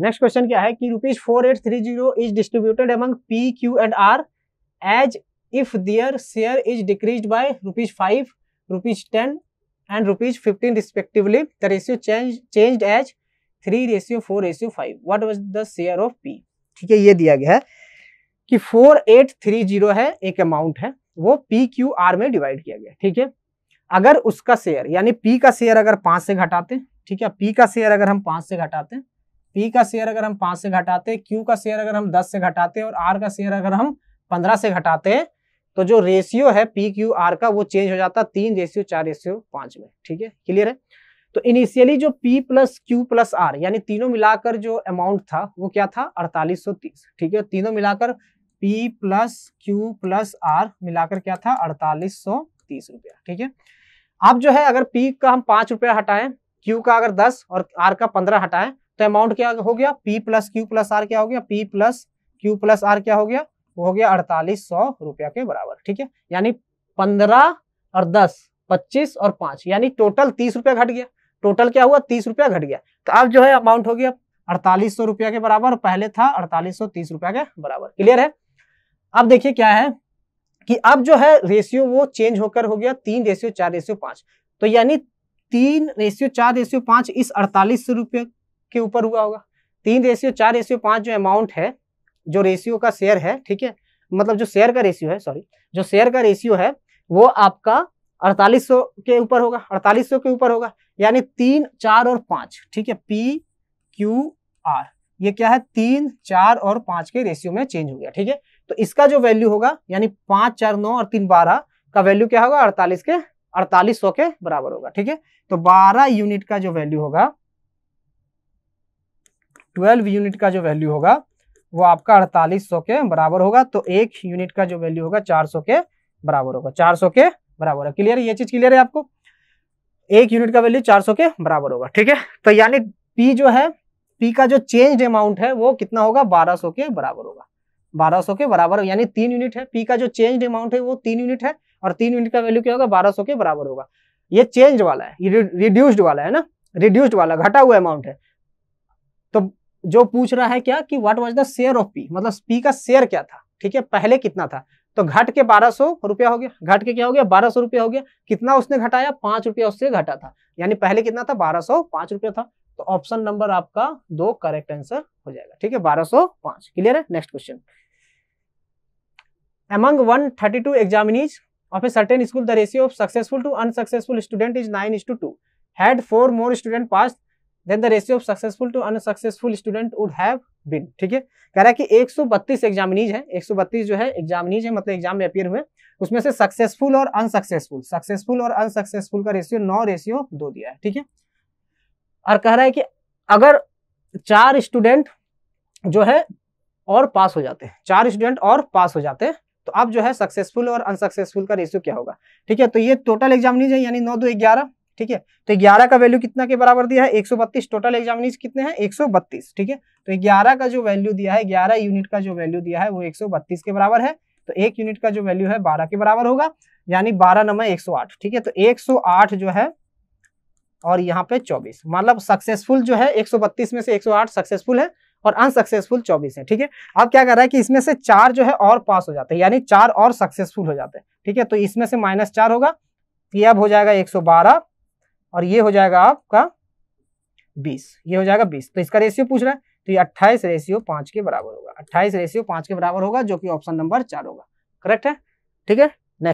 next question क्या है कि rupees four eight three zero is distributed among P Q and R as if their share is decrease by rupees five rupees ten and rupees fifteen respectively the ratio change change as three ratio four ratio five what was the share of P ठीक है ये दिया गया है कि four eight three zero है एक amount है वो पी क्यू आर में डिवाइड किया गया ठीक है अगर उसका शेयर यानी पी का शेयर अगर पांच से घटाते ठीक है पी का शेयर अगर हम पांच से घटाते पी का शेयर अगर हम पांच से घटाते क्यू का शेयर अगर हम दस से घटाते और आर का शेयर अगर हम पंद्रह से घटाते तो जो रेशियो है पी क्यू आर का वो चेंज हो जाता है तीन रेशियो चार रेशियो पांच में ठीक है क्लियर है तो इनिशियली जो P plus Q plus R यानी तीनों मिलाकर जो अमाउंट था वो क्या था अड़तालीस सौ तीस ठीक है तीनों मिलाकर P plus Q plus R मिलाकर क्या था अड़तालीस तीस रुपया ठीक है अब जो है अगर पी का हम पांच रुपया हटाएं क्यू का अगर दस और आर का पंद्रह हटाएं तो अमाउंट क्या हो गया P plus Q plus R क्या हो गया P plus Q plus R क्या हो गया वो हो गया अड़तालीस सौ रुपया के बराबर ठीक है यानी पंद्रह और दस पच्चीस और पांच यानी टोटल तीस रुपया घट गया टोटल क्या हुआ तीस रुपया घट गया तो अब जो है अमाउंट हो गया अड़तालीस सौ रुपया के बराबर पहले था अड़तालीस सौ तीस रुपया के बराबर क्लियर है अब देखिए क्या है कि अब जो है रेशियो वो चेंज होकर हो गया तीन रेशियो चार रेशियो पांच तो यानी तीन रेशियो चार रेशियो पांच इस अड़तालीस सौ रुपये के ऊपर हुआ होगा तीन रेशियो चार रेशियो पाँच जो अमाउंट है जो रेशियो का शेयर है ठीक है मतलब जो शेयर का रेशियो है सॉरी जो शेयर का रेशियो है वो आपका 4800 के ऊपर होगा 4800 के ऊपर होगा यानी तीन चार और पाँच ठीक है पी क्यू आर ये क्या है तीन चार और पाँच के रेशियो में चेंज हो गया ठीक है तो इसका जो वैल्यू होगा यानी पाँच चार नौ और तीन बारह का वैल्यू क्या होगा अड़तालीस के अड़तालीस सौ के बराबर होगा ठीक है तो बारह यूनिट का जो वैल्यू होगा ट्वेल्व यूनिट का जो वैल्यू होगा वो आपका अड़तालीस सौ के बराबर होगा तो एक यूनिट का जो वैल्यू होगा चार सौ के बराबर होगा चार सौ के बराबर है क्लियर ये चीज क्लियर है आपको एक यूनिट का वैल्यू चार सौ के बराबर होगा ठीक है तो यानी पी जो है पी का जो चेंज अमाउंट है वो कितना होगा बारह सौ के बराबर होगा बारह सौ के बराबर यानी तीन यूनिट है पी का जो चेंज अमाउंट है वो तीन यूनिट है और तीन यूनिट का वैल्यू क्या होगा बारह सौ के बराबर होगा ये चेंज वाला है रिड्यूस्ड वाला है ना रिड्यूस्ड वाला घटा हुआ अमाउंट है तो जो पूछ रहा है क्या कि what was the share of P मतलब पी का शेयर क्या था ठीक है पहले कितना था तो घट के बारह सौ रुपया हो गया घट के क्या हो गया बारह सौ रुपया हो गया कितना उसने घटाया पांच रुपया उससे घटा था यानी पहले कितना था बारह सौ पांच रुपया था तो ऑप्शन नंबर आपका दो करेक्ट आंसर हो जाएगा ठीक है बारह सौ पांच क्लियर है next question thirty two examinees of a certain school the ratio of successful to unsuccessful student is nine is to two had four more student pass then the ratio of successful to unsuccessful student would have been ठीक है कह रहा है कि 132 examinees है 132 जो है examinees है मतलब एग्जाम में अपियर हुए उसमें से सक्सेसफुल और अनसक्सेसफुल सक्सेसफुल और अनसक्सेसफुल का रेशियो नौ रेशियो दो दिया है ठीक है और कह रहा है कि अगर चार स्टूडेंट जो है और पास हो जाते हैं चार स्टूडेंट और पास हो जाते हैं तो अब जो है सक्सेसफुल और अनसक्सेसफुल का रेशियो क्या होगा ठीक है तो ये टोटल एग्जामिनीज है यानी नौ दो ग्यारह ठीक है तो ग्यारह का वैल्यू कितना के बराबर दिया है 132 टोटल एग्जामिनीज कितने हैं 132 ठीक है तो ग्यारह का जो वैल्यू दिया है ग्यारह यूनिट का जो वैल्यू दिया है वो 132 के बराबर है तो एक यूनिट का जो वैल्यू है बारह के बराबर होगा यानी बारह नंबर 108 ठीक है तो 108 जो है और यहाँ पे 24 मतलब सक्सेसफुल जो है 132 में से 108 सक्सेसफुल है और अनसक्सेसफुल चौबीस है ठीक है अब क्या कर रहा है कि इसमें से चार जो है और पास हो जाते हैं यानी चार और सक्सेसफुल हो जाते हैं ठीक है तो इसमें से माइनस चार होगा ये अब हो जाएगा 112 और ये हो जाएगा आपका बीस ये हो जाएगा बीस तो इसका रेशियो पूछ रहा है तो ये अट्ठाइस रेशियो पांच के बराबर होगा अट्ठाईस रेशियो पांच के बराबर होगा जो कि ऑप्शन नंबर चार होगा करेक्ट है ठीक है